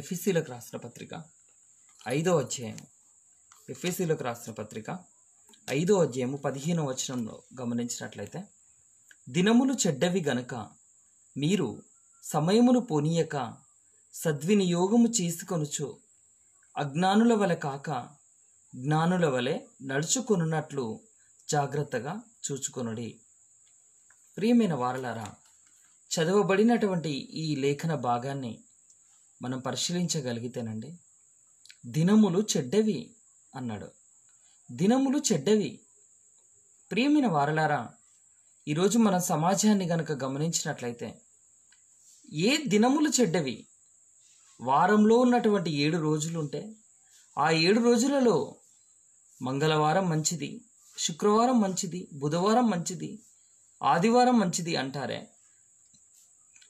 ఎఫ్ఈసీలకు రాసిన పత్రిక ఐదో అధ్యాయం ఎఫ్ఎస్సీలకు రాసిన పత్రిక ఐదో అధ్యాయము పదిహేనో వచనంలో గమనించినట్లయితే దినములు చెడ్డవి గనక మీరు సమయమును పోనీయక సద్వినియోగము చేసుకొనుచు అజ్ఞానుల వలె కాక జ్ఞానుల వలె నడుచుకొనున్నట్లు జాగ్రత్తగా చూచుకొనుడి ప్రియమైన వారలారా చదవబడినటువంటి ఈ లేఖన భాగాన్ని మనం పరిశీలించగలిగితేనండి దినములు చెడ్డవి అన్నాడు దినములు చెడ్డవి ప్రియమైన వారలారా ఈరోజు మన సమాజాన్ని గనక గమనించినట్లయితే ఏ దినములు చెడ్డవి వారంలో ఉన్నటువంటి ఏడు రోజులు ఉంటే ఆ ఏడు రోజులలో మంగళవారం మంచిది శుక్రవారం మంచిది బుధవారం మంచిది ఆదివారం మంచిది అంటారే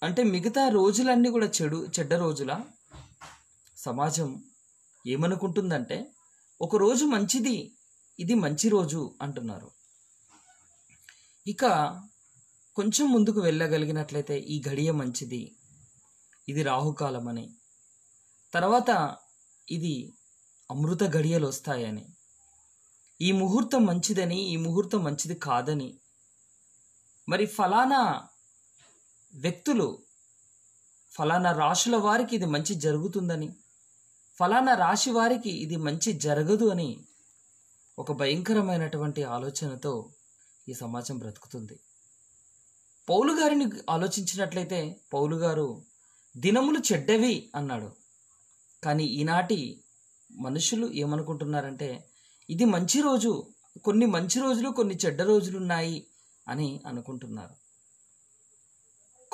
అంటే మిగతా రోజులన్నీ కూడా చెడు చెడ్డ రోజుల సమాజం ఏమనుకుంటుందంటే ఒకరోజు మంచిది ఇది మంచి రోజు అంటున్నారు ఇక కొంచెం ముందుకు వెళ్ళగలిగినట్లయితే ఈ గడియ మంచిది ఇది రాహుకాలం అని తర్వాత ఇది అమృత గడియలు వస్తాయని ఈ ముహూర్తం మంచిదని ఈ ముహూర్తం మంచిది కాదని మరి ఫలానా వ్యక్తులు ఫలానా రాశుల వారికి ఇది మంచి జరుగుతుందని ఫలానా రాశి వారికి ఇది మంచి జరగదు అని ఒక భయంకరమైనటువంటి ఆలోచనతో ఈ సమాజం బ్రతుకుతుంది పౌలు గారిని ఆలోచించినట్లయితే పౌలు గారు దినములు చెడ్డవి అన్నాడు కానీ ఈనాటి మనుషులు ఏమనుకుంటున్నారంటే ఇది మంచి రోజు కొన్ని మంచి రోజులు కొన్ని చెడ్డ రోజులు ఉన్నాయి అని అనుకుంటున్నారు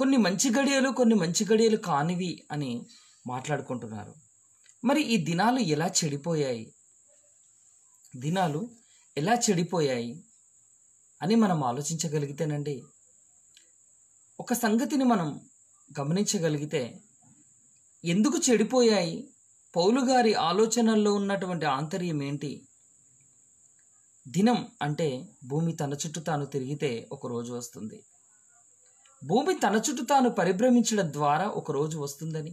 కొన్ని మంచి గడియలు కొన్ని మంచి గడియలు కానివి అని మాట్లాడుకుంటున్నారు మరి ఈ దినాలు ఎలా చెడిపోయాయి దినాలు ఎలా చెడిపోయాయి అని మనం ఆలోచించగలిగితేనండి ఒక సంగతిని మనం గమనించగలిగితే ఎందుకు చెడిపోయాయి పౌలు గారి ఆలోచనల్లో ఉన్నటువంటి ఆంతర్యం ఏంటి దినం అంటే భూమి తన చుట్టూ తాను తిరిగితే ఒక రోజు వస్తుంది భూమి తన చుట్టూ తాను పరిభ్రమించడం ద్వారా ఒక రోజు వస్తుందని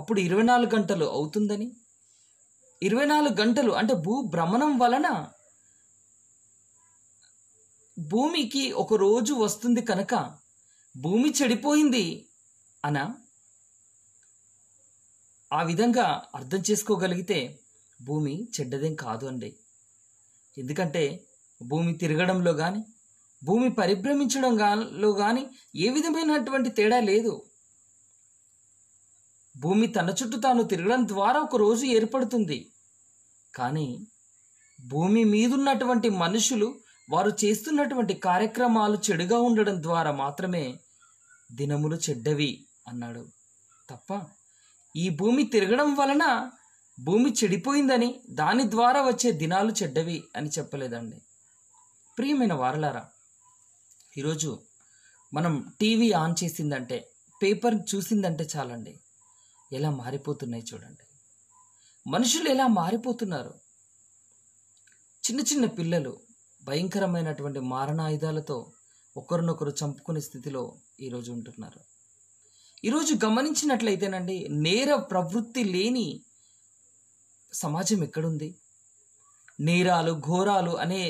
అప్పుడు ఇరవై నాలుగు గంటలు అవుతుందని ఇరవై నాలుగు గంటలు అంటే భూ భ్రమణం వలన భూమికి ఒక రోజు వస్తుంది కనుక భూమి చెడిపోయింది అన ఆ విధంగా అర్థం చేసుకోగలిగితే భూమి చెడ్డదేం కాదు అండి ఎందుకంటే భూమి తిరగడంలో కానీ భూమి పరిభ్రమించడం గాలో కానీ ఏ విధమైనటువంటి తేడా లేదు భూమి తన చుట్టూ తాను తిరగడం ద్వారా ఒక రోజు ఏర్పడుతుంది కానీ భూమి మీదున్నటువంటి మనుషులు వారు చేస్తున్నటువంటి కార్యక్రమాలు చెడుగా ఉండడం ద్వారా మాత్రమే దినములు చెడ్డవి అన్నాడు తప్ప ఈ భూమి తిరగడం వలన భూమి చెడిపోయిందని దాని ద్వారా వచ్చే దినాలు చెడ్డవి అని చెప్పలేదండి ప్రియమైన వారలారా ఈరోజు మనం టీవీ ఆన్ చేసిందంటే పేపర్ చూసిందంటే చాలండి ఎలా మారిపోతున్నాయి చూడండి మనుషులు ఎలా మారిపోతున్నారు చిన్న చిన్న పిల్లలు భయంకరమైనటువంటి మారణాయుధాలతో ఒకరినొకరు చంపుకునే స్థితిలో ఈరోజు ఉంటున్నారు ఈరోజు గమనించినట్లయితేనండి నేర ప్రవృత్తి లేని సమాజం ఎక్కడుంది నేరాలు ఘోరాలు అనే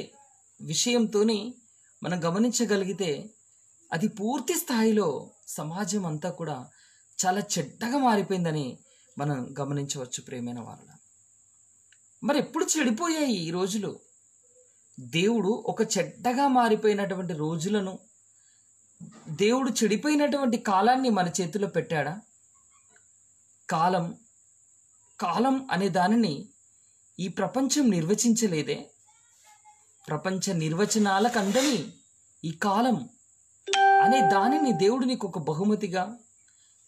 విషయంతోనే మనం గమనించగలిగితే అది పూర్తి స్థాయిలో సమాజం అంతా కూడా చాలా చెడ్డగా మారిపోయిందని మనం గమనించవచ్చు ప్రేమైన వాళ్ళ మరి ఎప్పుడు చెడిపోయాయి ఈ రోజులు దేవుడు ఒక చెడ్డగా మారిపోయినటువంటి రోజులను దేవుడు చెడిపోయినటువంటి కాలాన్ని మన చేతిలో పెట్టాడా కాలం కాలం అనే దానిని ఈ ప్రపంచం నిర్వచించలేదే ప్రపంచ నిర్వచనాలకందని ఈ కాలం అనే దానిని దేవుడు నీకు ఒక బహుమతిగా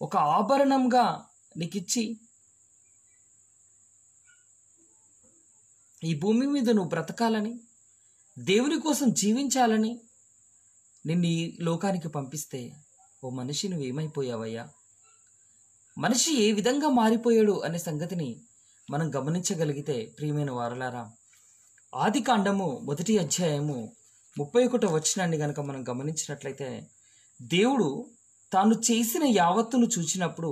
ఒక ఆభరణంగా నీకిచ్చి ఈ భూమి మీద నువ్వు బ్రతకాలని దేవుని కోసం జీవించాలని నిన్ను ఈ లోకానికి పంపిస్తే ఓ మనిషి నువ్వు ఏమైపోయావయ్యా మనిషి ఏ విధంగా మారిపోయాడు అనే సంగతిని మనం గమనించగలిగితే ప్రియమైన వారలారా ఆది కాండము మొదటి అధ్యాయము ముప్పై ఒకటో వచ్చినాన్ని గనక మనం గమనించినట్లయితే దేవుడు తాను చేసిన యావత్తును చూచినప్పుడు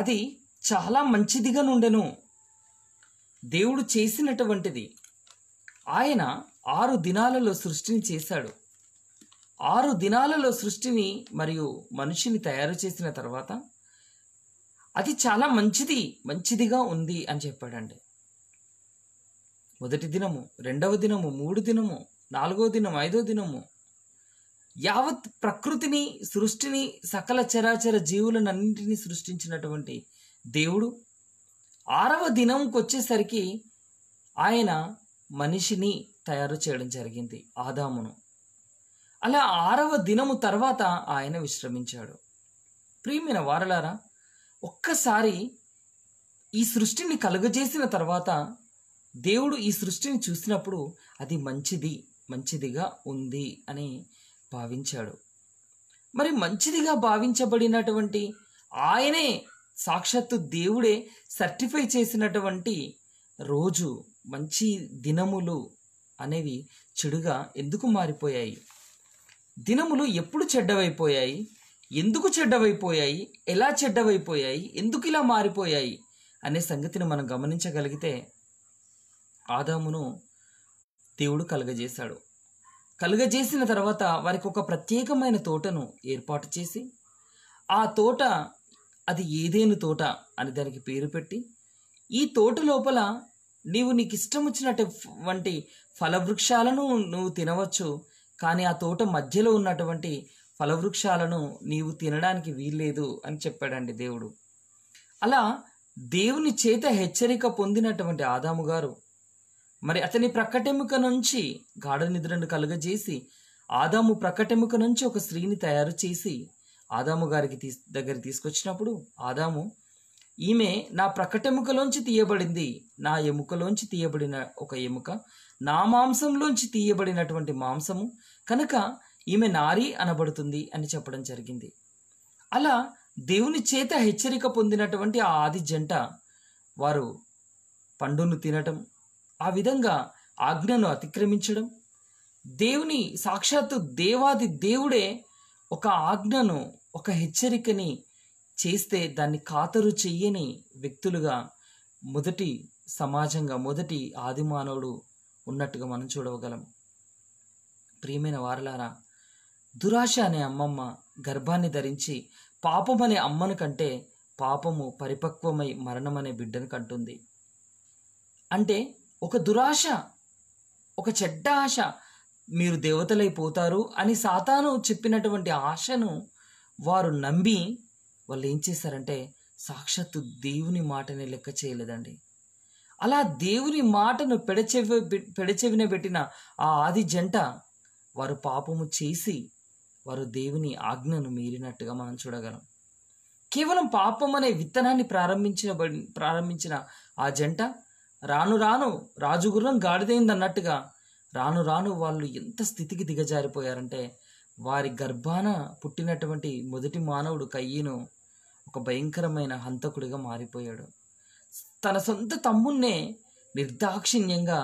అది చాలా మంచిదిగా నుండెను దేవుడు చేసినటువంటిది ఆయన ఆరు దినాలలో సృష్టిని చేశాడు ఆరు దినాలలో సృష్టిని మరియు మనిషిని తయారు చేసిన తర్వాత అది చాలా మంచిది మంచిదిగా ఉంది అని చెప్పాడండి మొదటి దినము రెండవ దినము మూడు దినము నాలుగో దినం ఐదో దినము యావత్ ప్రకృతిని సృష్టిని సకల చరాచర జీవులనన్నింటినీ సృష్టించినటువంటి దేవుడు ఆరవ దినంకి వచ్చేసరికి ఆయన మనిషిని తయారు చేయడం జరిగింది ఆదామును అలా ఆరవ దినము తర్వాత ఆయన విశ్రమించాడు ప్రియమైన వారలారా ఒక్కసారి ఈ సృష్టిని కలుగజేసిన తర్వాత దేవుడు ఈ సృష్టిని చూసినప్పుడు అది మంచిది మంచిదిగా ఉంది అని భావించాడు మరి మంచిదిగా భావించబడినటువంటి ఆయనే సాక్షాత్తు దేవుడే సర్టిఫై చేసినటువంటి రోజు మంచి దినములు అనేవి చెడుగా ఎందుకు మారిపోయాయి దినములు ఎప్పుడు చెడ్డవైపోయాయి ఎందుకు చెడ్డవైపోయాయి ఎలా చెడ్డవైపోయాయి ఎందుకు ఇలా మారిపోయాయి అనే సంగతిని మనం గమనించగలిగితే ఆదామును దేవుడు కలుగజేశాడు కలుగజేసిన తర్వాత వారికి ఒక ప్రత్యేకమైన తోటను ఏర్పాటు చేసి ఆ తోట అది ఏదేను తోట అని దానికి పేరు పెట్టి ఈ తోట లోపల నీవు నీకు ఇష్టం వచ్చినట్టు వంటి ఫలవృక్షాలను నువ్వు తినవచ్చు కానీ ఆ తోట మధ్యలో ఉన్నటువంటి ఫలవృక్షాలను నీవు తినడానికి వీల్లేదు అని చెప్పాడండి దేవుడు అలా దేవుని చేత హెచ్చరిక పొందినటువంటి ఆదాము గారు మరి అతని ప్రకటెముక నుంచి గాఢ నిద్రను కలుగజేసి ఆదాము ప్రకటెముక నుంచి ఒక స్త్రీని తయారు చేసి ఆదాము గారికి తీ దగ్గర తీసుకొచ్చినప్పుడు ఆదాము ఈమె నా ప్రకటెముకలోంచి తీయబడింది నా ఎముకలోంచి తీయబడిన ఒక ఎముక నా మాంసంలోంచి తీయబడినటువంటి మాంసము కనుక ఈమె నారి అనబడుతుంది అని చెప్పడం జరిగింది అలా దేవుని చేత హెచ్చరిక పొందినటువంటి ఆ ఆది జంట వారు పండును తినటం ఆ విధంగా ఆజ్ఞను అతిక్రమించడం దేవుని సాక్షాత్తు దేవాది దేవుడే ఒక ఆజ్ఞను ఒక హెచ్చరికని చేస్తే దాన్ని ఖాతరు చెయ్యని వ్యక్తులుగా మొదటి సమాజంగా మొదటి ఆది మానవుడు ఉన్నట్టుగా మనం చూడవగలం ప్రియమైన వారలారా దురాశ అనే అమ్మమ్మ గర్భాన్ని ధరించి పాపం అనే అమ్మను కంటే పాపము పరిపక్వమై మరణం అనే బిడ్డను కంటుంది అంటే ఒక దురాశ ఒక చెడ్డ ఆశ మీరు దేవతలైపోతారు అని సాతాను చెప్పినటువంటి ఆశను వారు నమ్మి వాళ్ళు ఏం చేశారంటే సాక్షాత్తు దేవుని మాటని లెక్క చేయలేదండి అలా దేవుని మాటను పెడచెవి పెడచెవిన పెట్టిన ఆ ఆది జంట వారు పాపము చేసి వారు దేవుని ఆజ్ఞను మీరినట్టుగా మనం చూడగలం కేవలం పాపం అనే విత్తనాన్ని ప్రారంభించిన ప్రారంభించిన ఆ జంట రాను రాను రాజుగుర్రం గాడిదైంది అన్నట్టుగా రాను రాను వాళ్ళు ఎంత స్థితికి దిగజారిపోయారంటే వారి గర్భాన పుట్టినటువంటి మొదటి మానవుడు కయ్యను ఒక భయంకరమైన హంతకుడిగా మారిపోయాడు తన సొంత తమ్మున్నే నిర్దాక్షిణ్యంగా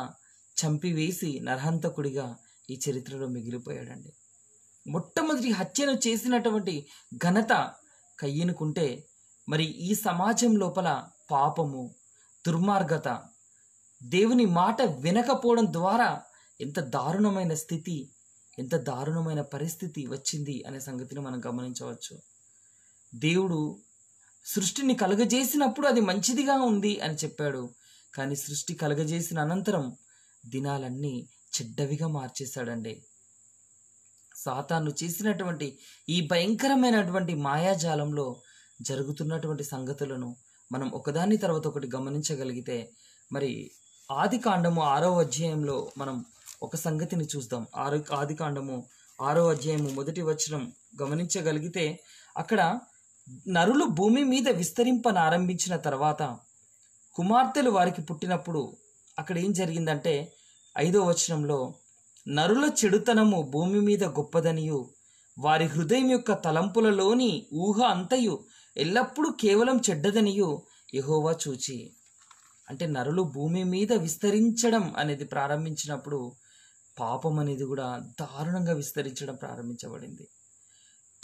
చంపివేసి నరహంతకుడిగా ఈ చరిత్రలో మిగిలిపోయాడండి మొట్టమొదటి హత్యను చేసినటువంటి ఘనత కయ్యనుకుంటే మరి ఈ సమాజం లోపల పాపము దుర్మార్గత దేవుని మాట వినకపోవడం ద్వారా ఎంత దారుణమైన స్థితి ఎంత దారుణమైన పరిస్థితి వచ్చింది అనే సంగతిని మనం గమనించవచ్చు దేవుడు సృష్టిని కలుగజేసినప్పుడు అది మంచిదిగా ఉంది అని చెప్పాడు కానీ సృష్టి కలుగజేసిన అనంతరం దినాలన్నీ చెడ్డవిగా మార్చేశాడండి సాతాను చేసినటువంటి ఈ భయంకరమైనటువంటి మాయాజాలంలో జరుగుతున్నటువంటి సంగతులను మనం ఒకదాని తర్వాత ఒకటి గమనించగలిగితే మరి ఆది కాండము ఆరో అధ్యాయంలో మనం ఒక సంగతిని చూద్దాం ఆరు ఆది కాండము ఆరో అధ్యాయము మొదటి వచనం గమనించగలిగితే అక్కడ నరులు భూమి మీద విస్తరింపనారంభించిన తర్వాత కుమార్తెలు వారికి పుట్టినప్పుడు అక్కడ ఏం జరిగిందంటే ఐదో వచనంలో నరుల చెడుతనము భూమి మీద గొప్పదనియు వారి హృదయం యొక్క తలంపులలోని ఊహ అంతయు ఎల్లప్పుడూ కేవలం చెడ్డదనియు యహోవా చూచి అంటే నరులు భూమి మీద విస్తరించడం అనేది ప్రారంభించినప్పుడు పాపం అనేది కూడా దారుణంగా విస్తరించడం ప్రారంభించబడింది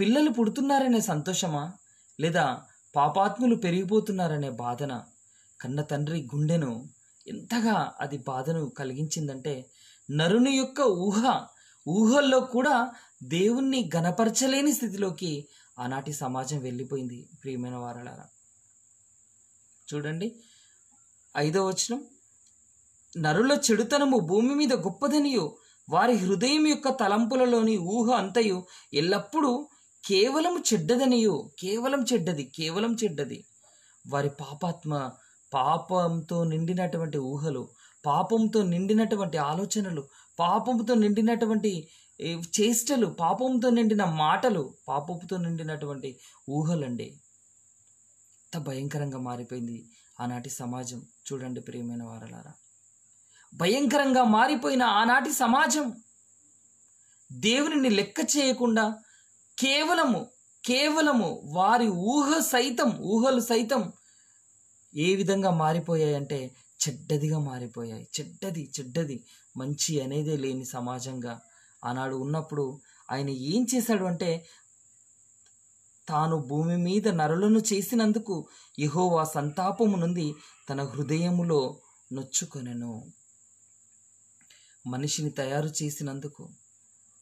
పిల్లలు పుడుతున్నారనే సంతోషమా లేదా పాపాత్ములు పెరిగిపోతున్నారనే బాధన కన్న తండ్రి గుండెను ఎంతగా అది బాధను కలిగించిందంటే నరుని యొక్క ఊహ ఊహల్లో కూడా దేవుణ్ణి గనపరచలేని స్థితిలోకి ఆనాటి సమాజం వెళ్ళిపోయింది ప్రియమైన వారలారా చూడండి ఐదో వచనం నరుల చెడుతనము భూమి మీద గొప్పదనియు వారి హృదయం యొక్క తలంపులలోని ఊహ అంతయు ఎల్లప్పుడూ కేవలం చెడ్డదనియు కేవలం చెడ్డది కేవలం చెడ్డది వారి పాపాత్మ పాపంతో నిండినటువంటి ఊహలు పాపంతో నిండినటువంటి ఆలోచనలు పాపంతో నిండినటువంటి చేష్టలు పాపంతో నిండిన మాటలు పాపంతో నిండినటువంటి ఊహలండి ఎంత భయంకరంగా మారిపోయింది ఆనాటి సమాజం చూడండి ప్రియమైన వారలారా భయంకరంగా మారిపోయిన ఆనాటి సమాజం దేవుని లెక్క చేయకుండా కేవలము కేవలము వారి ఊహ సైతం ఊహలు సైతం ఏ విధంగా మారిపోయాయంటే చెడ్డదిగా మారిపోయాయి చెడ్డది చెడ్డది మంచి అనేదే లేని సమాజంగా ఆనాడు ఉన్నప్పుడు ఆయన ఏం చేశాడు అంటే తాను భూమి మీద నరులను చేసినందుకు యహోవా సంతాపము నుండి తన హృదయములో నొచ్చుకొనెను మనిషిని తయారు చేసినందుకు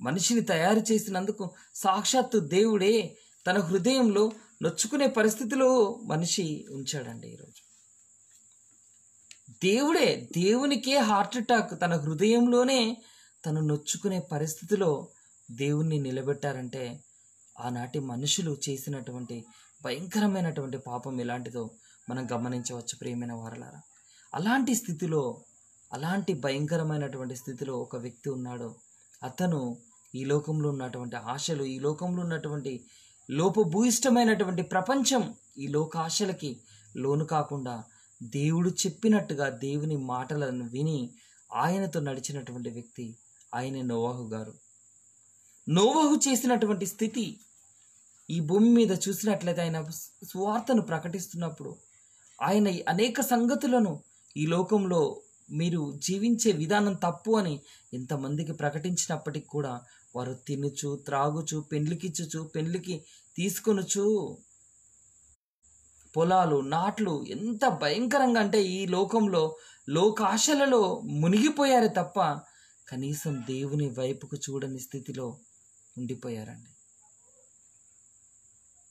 మనిషిని తయారు చేసినందుకు సాక్షాత్తు దేవుడే తన హృదయంలో నొచ్చుకునే పరిస్థితిలో మనిషి ఉంచాడండి ఈరోజు దేవుడే దేవునికే హార్ట్ అటాక్ తన హృదయంలోనే తను నొచ్చుకునే పరిస్థితిలో దేవుణ్ణి నిలబెట్టారంటే ఆనాటి మనుషులు చేసినటువంటి భయంకరమైనటువంటి పాపం ఎలాంటిదో మనం గమనించవచ్చు ప్రియమైన వారలారా అలాంటి స్థితిలో అలాంటి భయంకరమైనటువంటి స్థితిలో ఒక వ్యక్తి ఉన్నాడు అతను ఈ లోకంలో ఉన్నటువంటి ఆశలు ఈ లోకంలో ఉన్నటువంటి లోపభూయిష్టమైనటువంటి ప్రపంచం ఈ లోక ఆశలకి లోను కాకుండా దేవుడు చెప్పినట్టుగా దేవుని మాటలను విని ఆయనతో నడిచినటువంటి వ్యక్తి ఆయన నోవాహు గారు నోవాహు చేసినటువంటి స్థితి ఈ భూమి మీద చూసినట్లయితే ఆయన స్వార్థను ప్రకటిస్తున్నప్పుడు ఆయన అనేక సంగతులను ఈ లోకంలో మీరు జీవించే విధానం తప్పు అని ఎంతమందికి ప్రకటించినప్పటికి కూడా వారు తినుచు త్రాగుచు పెండ్లికిచ్చుచు పెండ్లికి తీసుకొనుచు పొలాలు నాట్లు ఎంత భయంకరంగా అంటే ఈ లోకంలో లోకాశలలో మునిగిపోయారు తప్ప కనీసం దేవుని వైపుకు చూడని స్థితిలో ఉండిపోయారండి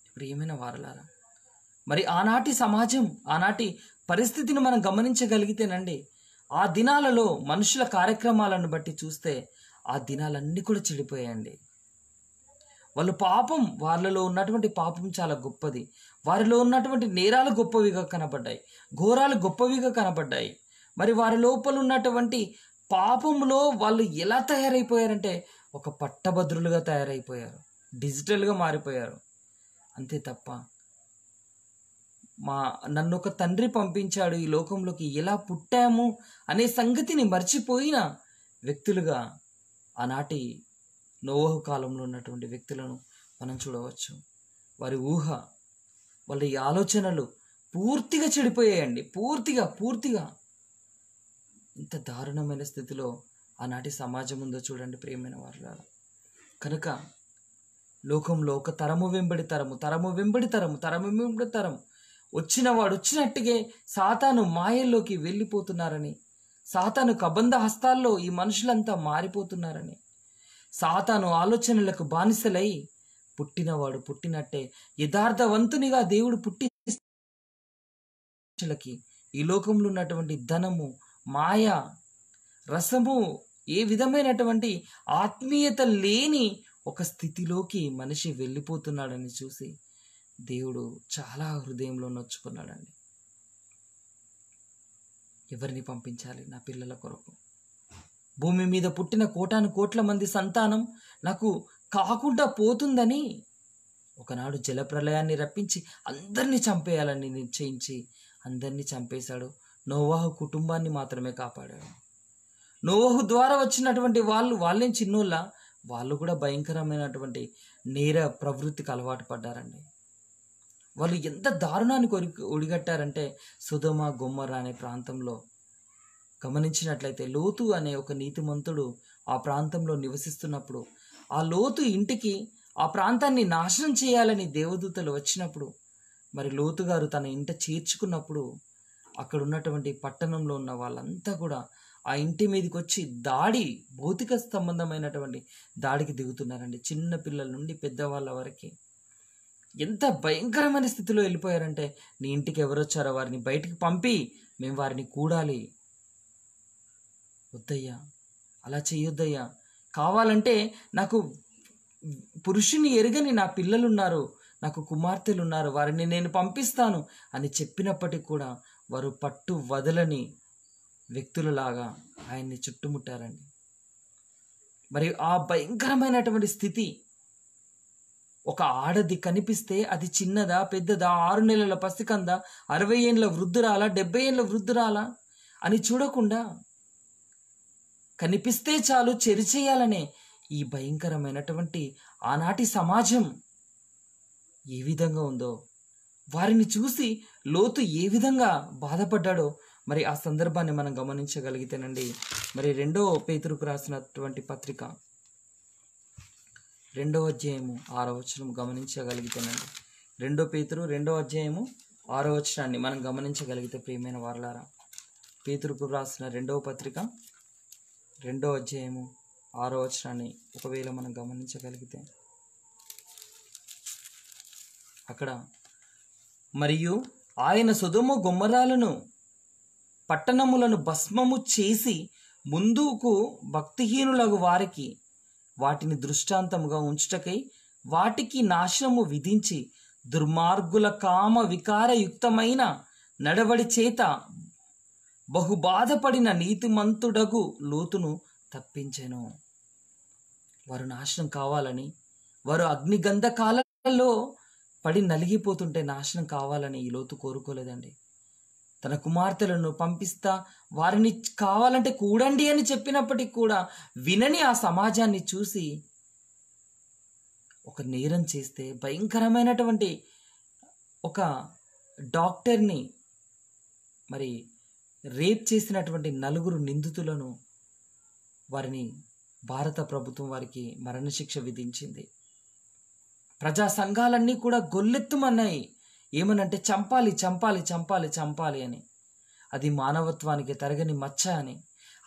ఇప్పుడు ఏమైనా వారలారా మరి ఆనాటి సమాజం ఆనాటి పరిస్థితిని మనం గమనించగలిగితేనండి ఆ దినాలలో మనుషుల కార్యక్రమాలను బట్టి చూస్తే ఆ దినాలన్నీ కూడా చెడిపోయాయండి వాళ్ళు పాపం వాళ్ళలో ఉన్నటువంటి పాపం చాలా గొప్పది వారిలో ఉన్నటువంటి నేరాలు గొప్పవిగా కనబడ్డాయి ఘోరాలు గొప్పవిగా కనబడ్డాయి మరి వారి లోపల ఉన్నటువంటి పాపంలో వాళ్ళు ఎలా తయారైపోయారంటే ఒక పట్టభద్రులుగా తయారైపోయారు డిజిటల్గా మారిపోయారు అంతే తప్ప మా నన్ను ఒక తండ్రి పంపించాడు ఈ లోకంలోకి ఎలా పుట్టాము అనే సంగతిని మర్చిపోయిన వ్యక్తులుగా ఆనాటి నోవహు కాలంలో ఉన్నటువంటి వ్యక్తులను మనం చూడవచ్చు వారి ఊహ వాళ్ళ ఆలోచనలు పూర్తిగా చెడిపోయాయండి పూర్తిగా పూర్తిగా ఇంత దారుణమైన స్థితిలో ఆనాటి సమాజం ఉందో చూడండి ప్రియమైన వారు కనుక లోకంలో ఒక తరము వెంబడి తరము తరము వెంబడి తరము తరము వెంబడి తరము వచ్చినవాడు వచ్చినట్టుగే సాతాను మాయల్లోకి వెళ్ళిపోతున్నారని సాతాను కబంధ హస్తాల్లో ఈ మనుషులంతా మారిపోతున్నారని సాతాను ఆలోచనలకు బానిసలై పుట్టినవాడు పుట్టినట్టే యథార్థవంతునిగా దేవుడు పుట్టి మనుషులకి ఈ లోకంలో ఉన్నటువంటి ధనము మాయ రసము ఏ విధమైనటువంటి ఆత్మీయత లేని ఒక స్థితిలోకి మనిషి వెళ్ళిపోతున్నాడని చూసి దేవుడు చాలా హృదయంలో నొచ్చుకున్నాడండి ఎవరిని పంపించాలి నా పిల్లల కొరకు భూమి మీద పుట్టిన కోటాను కోట్ల మంది సంతానం నాకు కాకుండా పోతుందని ఒకనాడు జలప్రలయాన్ని రప్పించి అందరినీ చంపేయాలని నిశ్చయించి అందరినీ చంపేశాడు నోవాహు కుటుంబాన్ని మాత్రమే కాపాడాడు నోవాహు ద్వారా వచ్చినటువంటి వాళ్ళు వాళ్ళేం చిన్నోళ్ళ వాళ్ళు కూడా భయంకరమైనటువంటి నేర ప్రవృత్తికి అలవాటు పడ్డారండి వాళ్ళు ఎంత దారుణాన్ని కొరి ఒడిగట్టారంటే సుధమ గుమ్మర అనే ప్రాంతంలో గమనించినట్లయితే లోతు అనే ఒక నీతిమంతుడు ఆ ప్రాంతంలో నివసిస్తున్నప్పుడు ఆ లోతు ఇంటికి ఆ ప్రాంతాన్ని నాశనం చేయాలని దేవదూతలు వచ్చినప్పుడు మరి లోతు గారు తన ఇంట చేర్చుకున్నప్పుడు అక్కడ ఉన్నటువంటి పట్టణంలో ఉన్న వాళ్ళంతా కూడా ఆ ఇంటి మీదకి వచ్చి దాడి భౌతిక సంబంధమైనటువంటి దాడికి దిగుతున్నారండి చిన్న పిల్లల నుండి పెద్దవాళ్ళ వరకు ఎంత భయంకరమైన స్థితిలో వెళ్ళిపోయారంటే నీ ఇంటికి ఎవరొచ్చారో వారిని బయటికి పంపి మేము వారిని కూడాలి వద్దయ్యా అలా చేయొద్దయ్యా కావాలంటే నాకు పురుషుని ఎరగని నా పిల్లలున్నారు నాకు కుమార్తెలు ఉన్నారు వారిని నేను పంపిస్తాను అని చెప్పినప్పటికీ కూడా వారు పట్టు వదలని వ్యక్తులలాగా ఆయన్ని చుట్టుముట్టారండి మరియు ఆ భయంకరమైనటువంటి స్థితి ఒక ఆడది కనిపిస్తే అది చిన్నదా పెద్దదా ఆరు నెలల పసికందా అరవై ఏండ్ల వృద్ధురాలా డెబ్బై ఏండ్ల వృద్ధురాలా అని చూడకుండా కనిపిస్తే చాలు చెరిచేయాలనే ఈ భయంకరమైనటువంటి ఆనాటి సమాజం ఏ విధంగా ఉందో వారిని చూసి లోతు ఏ విధంగా బాధపడ్డాడో మరి ఆ సందర్భాన్ని మనం గమనించగలిగితేనండి మరి రెండో పేతురుకు రాసినటువంటి పత్రిక రెండవ అధ్యాయము ఆరో వచనం గమనించగలిగితేనండి రెండో పేతురు రెండవ అధ్యాయము ఆరో వచనాన్ని మనం గమనించగలిగితే ప్రియమైన వారలారా పేతురుకు రాసిన రెండవ పత్రిక రెండో అధ్యాయము ఆరో వచనాన్ని ఒకవేళ మనం గమనించగలిగితే అక్కడ మరియు ఆయన సుధుమ గుమ్మరాలను పట్టణములను భస్మము చేసి ముందుకు భక్తిహీనులకు వారికి వాటిని దృష్టాంతముగా ఉంచుటకై వాటికి నాశనము విధించి దుర్మార్గుల కామ వికారయుక్తమైన నడవడి చేత బహుబాధపడిన నీతిమంతుడగు లోతును తప్పించెను వారు నాశనం కావాలని వారు అగ్నిగంధకాలలో పడి నలిగిపోతుంటే నాశనం కావాలని ఈ లోతు కోరుకోలేదండి తన కుమార్తెలను పంపిస్తా వారిని కావాలంటే కూడండి అని చెప్పినప్పటికీ కూడా వినని ఆ సమాజాన్ని చూసి ఒక నేరం చేస్తే భయంకరమైనటువంటి ఒక డాక్టర్ని మరి రేప్ చేసినటువంటి నలుగురు నిందితులను వారిని భారత ప్రభుత్వం వారికి మరణశిక్ష విధించింది ప్రజా సంఘాలన్నీ కూడా గొల్లెత్తుమన్నాయి ఏమనంటే చంపాలి చంపాలి చంపాలి చంపాలి అని అది మానవత్వానికి తరగని మచ్చ అని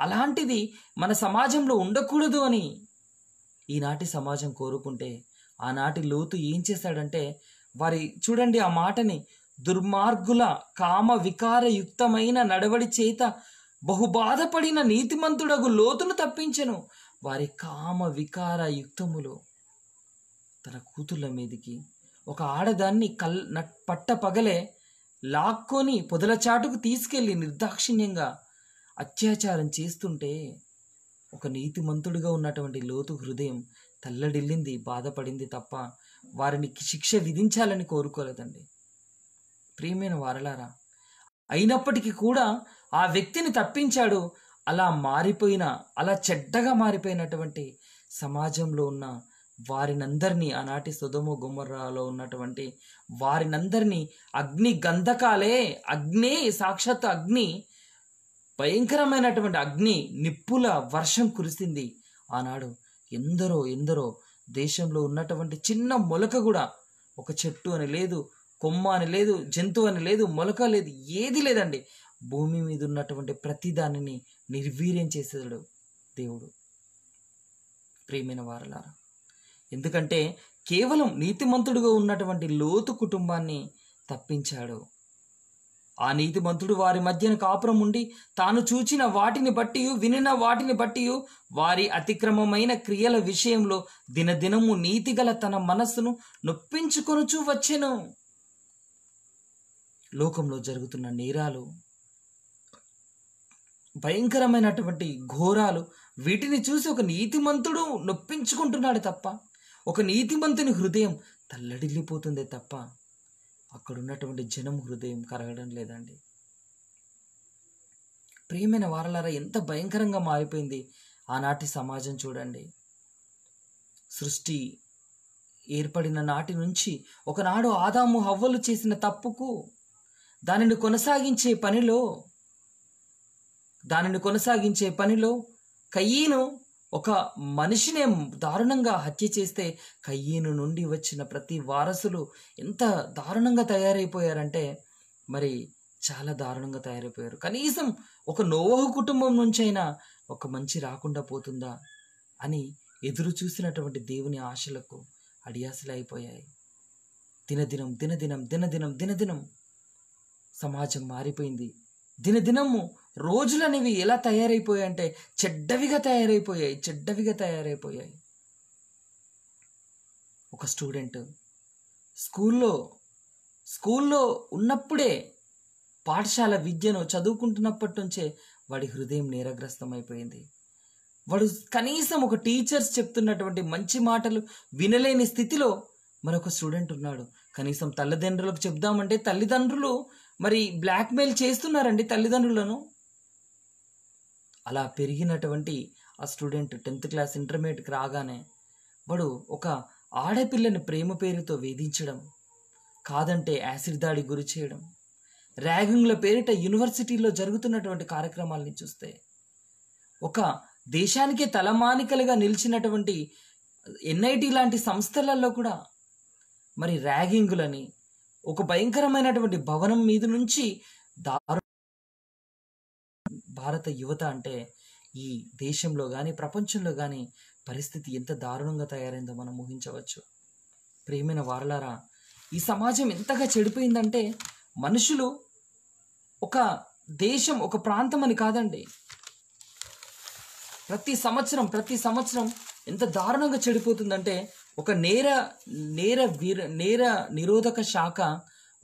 అలాంటిది మన సమాజంలో ఉండకూడదు అని ఈనాటి సమాజం కోరుకుంటే ఆనాటి లోతు ఏం చేశాడంటే వారి చూడండి ఆ మాటని దుర్మార్గుల కామ వికారయుక్తమైన నడవడి చేత బహుబాధపడిన నీతిమంతుడగు లోతును తప్పించెను వారి కామ వికార తన కూతుళ్ళ మీదికి ఒక ఆడదాన్ని కల్ పట్ట పగలే లాక్కొని పొదలచాటుకు తీసుకెళ్లి నిర్దాక్షిణ్యంగా అత్యాచారం చేస్తుంటే ఒక నీతిమంతుడిగా ఉన్నటువంటి లోతు హృదయం తల్లడిల్లింది బాధపడింది తప్ప వారిని శిక్ష విధించాలని కోరుకోలేదండి ప్రియమైన వారలారా అయినప్పటికీ కూడా ఆ వ్యక్తిని తప్పించాడు అలా మారిపోయిన అలా చెడ్డగా మారిపోయినటువంటి సమాజంలో ఉన్న వారినందరినీ ఆనాటి సుధము గుమ్మరాలో ఉన్నటువంటి వారినందరినీ అగ్ని గంధకాలే అగ్ని సాక్షాత్ అగ్ని భయంకరమైనటువంటి అగ్ని నిప్పుల వర్షం కురిసింది ఆనాడు ఎందరో ఎందరో దేశంలో ఉన్నటువంటి చిన్న మొలక కూడా ఒక చెట్టు అని లేదు కొమ్మ అని లేదు జంతువు అని లేదు మొలక లేదు ఏది లేదండి భూమి మీద ఉన్నటువంటి ప్రతి దానిని నిర్వీర్యం చేసేదాడు దేవుడు ప్రియమైన వారలారా ఎందుకంటే కేవలం నీతిమంతుడుగా ఉన్నటువంటి లోతు కుటుంబాన్ని తప్పించాడు ఆ నీతిమంతుడు వారి మధ్యన కాపురం ఉండి తాను చూచిన వాటిని బట్టి వినిన వాటిని బట్టి వారి అతిక్రమమైన క్రియల విషయంలో దినదినము నీతిగల తన మనస్సును నొప్పించుకొనుచూ వచ్చెను లోకంలో జరుగుతున్న నేరాలు భయంకరమైనటువంటి ఘోరాలు వీటిని చూసి ఒక నీతిమంతుడు నొప్పించుకుంటున్నాడు తప్ప ఒక నీతిమంతుని హృదయం తల్లడిల్లిపోతుందే తప్ప అక్కడ ఉన్నటువంటి జనం హృదయం కరగడం లేదండి ప్రియమైన వారలారా ఎంత భయంకరంగా మారిపోయింది ఆనాటి సమాజం చూడండి సృష్టి ఏర్పడిన నాటి నుంచి ఒకనాడు ఆదాము హవ్వలు చేసిన తప్పుకు దానిని కొనసాగించే పనిలో దానిని కొనసాగించే పనిలో కయ్యను ఒక మనిషినే దారుణంగా హత్య చేస్తే కయ్యను నుండి వచ్చిన ప్రతి వారసులు ఎంత దారుణంగా తయారైపోయారంటే మరి చాలా దారుణంగా తయారైపోయారు కనీసం ఒక నోవహ కుటుంబం నుంచి అయినా ఒక మంచి రాకుండా పోతుందా అని ఎదురు చూసినటువంటి దేవుని ఆశలకు అడియాసలు అయిపోయాయి దినదినం దినదినం దినదినం దినదినం సమాజం మారిపోయింది దినదినము రోజులు అనేవి ఎలా తయారైపోయాయి అంటే చెడ్డవిగా తయారైపోయాయి చెడ్డవిగా తయారైపోయాయి ఒక స్టూడెంట్ స్కూల్లో స్కూల్లో ఉన్నప్పుడే పాఠశాల విద్యను చదువుకుంటున్నప్పటి నుంచే వాడి హృదయం నేరగ్రస్తం అయిపోయింది వాడు కనీసం ఒక టీచర్స్ చెప్తున్నటువంటి మంచి మాటలు వినలేని స్థితిలో మరొక స్టూడెంట్ ఉన్నాడు కనీసం తల్లిదండ్రులకు చెప్దామంటే తల్లిదండ్రులు మరి బ్లాక్మెయిల్ చేస్తున్నారండి తల్లిదండ్రులను అలా పెరిగినటువంటి ఆ స్టూడెంట్ టెన్త్ క్లాస్ ఇంటర్మీడియట్కి రాగానే వాడు ఒక ఆడపిల్లని ప్రేమ పేరుతో వేధించడం కాదంటే యాసిడ్ దాడి గురి చేయడం ర్యాగింగ్ల పేరిట యూనివర్సిటీలో జరుగుతున్నటువంటి కార్యక్రమాలని చూస్తే ఒక దేశానికే తలమానికలుగా నిలిచినటువంటి ఎన్ఐటి లాంటి సంస్థలలో కూడా మరి ర్యాగింగులని ఒక భయంకరమైనటువంటి భవనం మీద నుంచి దారు భారత యువత అంటే ఈ దేశంలో కానీ ప్రపంచంలో కానీ పరిస్థితి ఎంత దారుణంగా తయారైందో మనం ఊహించవచ్చు ప్రేమైన వారలారా ఈ సమాజం ఎంతగా చెడిపోయిందంటే మనుషులు ఒక దేశం ఒక ప్రాంతం అని కాదండి ప్రతి సంవత్సరం ప్రతి సంవత్సరం ఎంత దారుణంగా చెడిపోతుందంటే ఒక నేర నేర వీర నేర నిరోధక శాఖ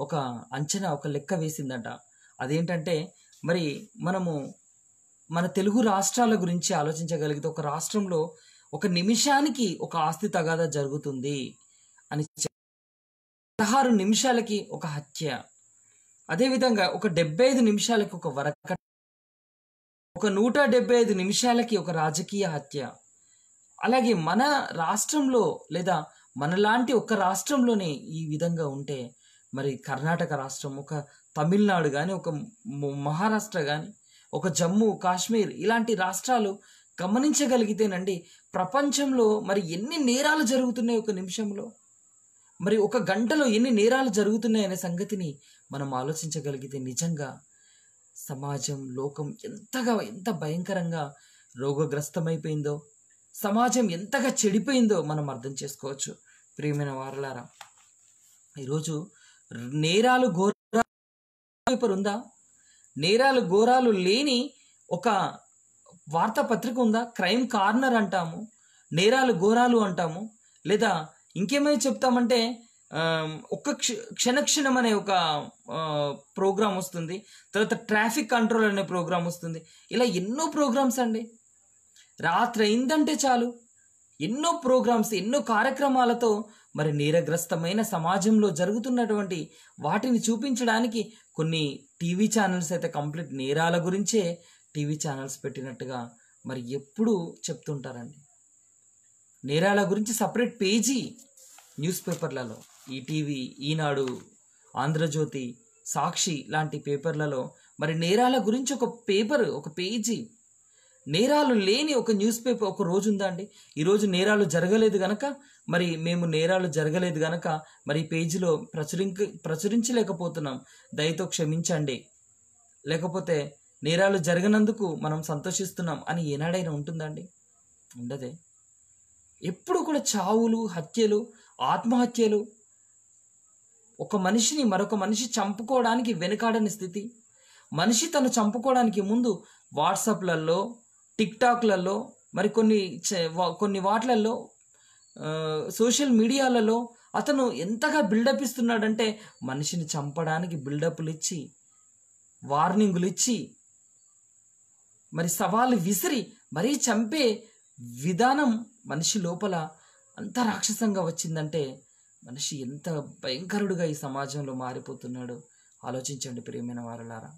ఒక అంచనా ఒక లెక్క వేసిందంట అదేంటంటే మరి మనము మన తెలుగు రాష్ట్రాల గురించి ఆలోచించగలిగితే ఒక రాష్ట్రంలో ఒక నిమిషానికి ఒక ఆస్తి తగాదా జరుగుతుంది అని పదహారు నిమిషాలకి ఒక హత్య అదేవిధంగా ఒక డెబ్బై ఐదు నిమిషాలకి ఒక వరక ఒక నూట డెబ్బై ఐదు నిమిషాలకి ఒక రాజకీయ హత్య అలాగే మన రాష్ట్రంలో లేదా మనలాంటి ఒక రాష్ట్రంలోనే ఈ విధంగా ఉంటే మరి కర్ణాటక రాష్ట్రం ఒక తమిళనాడు కానీ ఒక మహారాష్ట్ర కానీ ఒక జమ్మూ కాశ్మీర్ ఇలాంటి రాష్ట్రాలు గమనించగలిగితేనండి ప్రపంచంలో మరి ఎన్ని నేరాలు జరుగుతున్నాయి ఒక నిమిషంలో మరి ఒక గంటలో ఎన్ని నేరాలు జరుగుతున్నాయనే సంగతిని మనం ఆలోచించగలిగితే నిజంగా సమాజం లోకం ఎంతగా ఎంత భయంకరంగా రోగగ్రస్తమైపోయిందో సమాజం ఎంతగా చెడిపోయిందో మనం అర్థం చేసుకోవచ్చు ప్రియమైన వారలారా ఈరోజు నేరాలు ఘోర పేపర్ ఉందా నేరాలు ఘోరాలు లేని ఒక వార్తాపత్రిక ఉందా క్రైమ్ కార్నర్ అంటాము నేరాలు ఘోరాలు అంటాము లేదా ఇంకేమైనా చెప్తామంటే ఒక్క క్ష క్షణక్షణం అనే ఒక ప్రోగ్రామ్ వస్తుంది తర్వాత ట్రాఫిక్ కంట్రోల్ అనే ప్రోగ్రామ్ వస్తుంది ఇలా ఎన్నో ప్రోగ్రామ్స్ అండి రాత్రి అయిందంటే చాలు ఎన్నో ప్రోగ్రామ్స్ ఎన్నో కార్యక్రమాలతో మరి నేరగ్రస్తమైన సమాజంలో జరుగుతున్నటువంటి వాటిని చూపించడానికి కొన్ని టీవీ ఛానల్స్ అయితే కంప్లీట్ నేరాల గురించే టీవీ ఛానల్స్ పెట్టినట్టుగా మరి ఎప్పుడు చెప్తుంటారండి నేరాల గురించి సపరేట్ పేజీ న్యూస్ పేపర్లలో ఈటీవీ ఈనాడు ఆంధ్రజ్యోతి సాక్షి లాంటి పేపర్లలో మరి నేరాల గురించి ఒక పేపర్ ఒక పేజీ నేరాలు లేని ఒక న్యూస్ పేపర్ ఒక రోజు ఉందా అండి ఈరోజు నేరాలు జరగలేదు కనుక మరి మేము నేరాలు జరగలేదు గనక మరి పేజీలో ప్రచురింక ప్రచురించలేకపోతున్నాం దయతో క్షమించండి లేకపోతే నేరాలు జరగనందుకు మనం సంతోషిస్తున్నాం అని ఏనాడైనా ఉంటుందండి ఉండదే ఎప్పుడు కూడా చావులు హత్యలు ఆత్మహత్యలు ఒక మనిషిని మరొక మనిషి చంపుకోవడానికి వెనుకాడని స్థితి మనిషి తను చంపుకోవడానికి ముందు వాట్సాప్లలో టిక్టాక్లలో మరి కొన్ని కొన్ని వాట్లల్లో సోషల్ మీడియాలలో అతను ఎంతగా బిల్డప్ ఇస్తున్నాడంటే మనిషిని చంపడానికి బిల్డప్లు ఇచ్చి వార్నింగులు ఇచ్చి మరి సవాలు విసిరి మరీ చంపే విధానం మనిషి లోపల అంత రాక్షసంగా వచ్చిందంటే మనిషి ఎంత భయంకరుడుగా ఈ సమాజంలో మారిపోతున్నాడు ఆలోచించండి ప్రియమైన వారలారా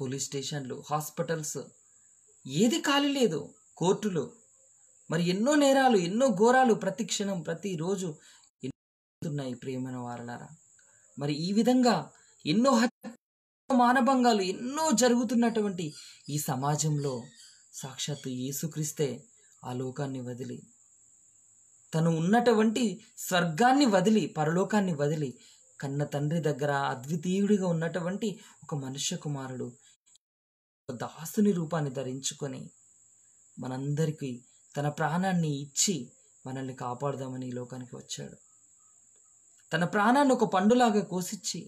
పోలీస్ స్టేషన్లు హాస్పిటల్స్ ఏది ఖాళీ లేదు కోర్టులు మరి ఎన్నో నేరాలు ఎన్నో ఘోరాలు ప్రతిక్షణం ప్రతిరోజు ఎన్నున్నాయి ప్రియమైన వారలారా మరి ఈ విధంగా ఎన్నో హత్య మానభంగాలు ఎన్నో జరుగుతున్నటువంటి ఈ సమాజంలో సాక్షాత్తు యేసుక్రీస్తే ఆ లోకాన్ని వదిలి తను ఉన్నటువంటి స్వర్గాన్ని వదిలి పరలోకాన్ని వదిలి కన్న తండ్రి దగ్గర అద్వితీయుడిగా ఉన్నటువంటి ఒక మనుష్య కుమారుడు దాసుని రూపాన్ని ధరించుకొని మనందరికీ తన ప్రాణాన్ని ఇచ్చి మనల్ని కాపాడదామని లోకానికి వచ్చాడు తన ప్రాణాన్ని ఒక పండులాగా కోసిచ్చి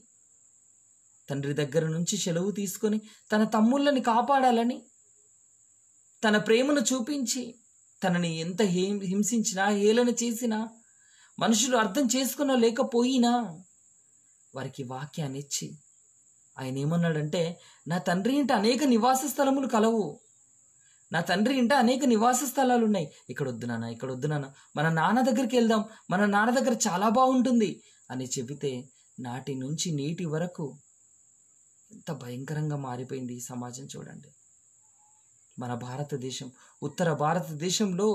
తండ్రి దగ్గర నుంచి సెలవు తీసుకొని తన తమ్ముళ్ళని కాపాడాలని తన ప్రేమను చూపించి తనని ఎంత హింసించినా హేళన చేసినా మనుషులు అర్థం చేసుకున్నా లేకపోయినా వారికి వాక్యాన్ని ఇచ్చి ఆయన ఏమన్నాడంటే నా తండ్రి ఇంటి అనేక నివాస స్థలములు కలవు నా తండ్రి ఇంట అనేక నివాస స్థలాలు ఉన్నాయి ఇక్కడ వద్దు నాన్న ఇక్కడ వద్దు నాన్న మన నాన్న దగ్గరికి వెళ్దాం మన నాన్న దగ్గర చాలా బాగుంటుంది అని చెబితే నాటి నుంచి నేటి వరకు ఎంత భయంకరంగా మారిపోయింది ఈ సమాజం చూడండి మన భారతదేశం ఉత్తర భారతదేశంలో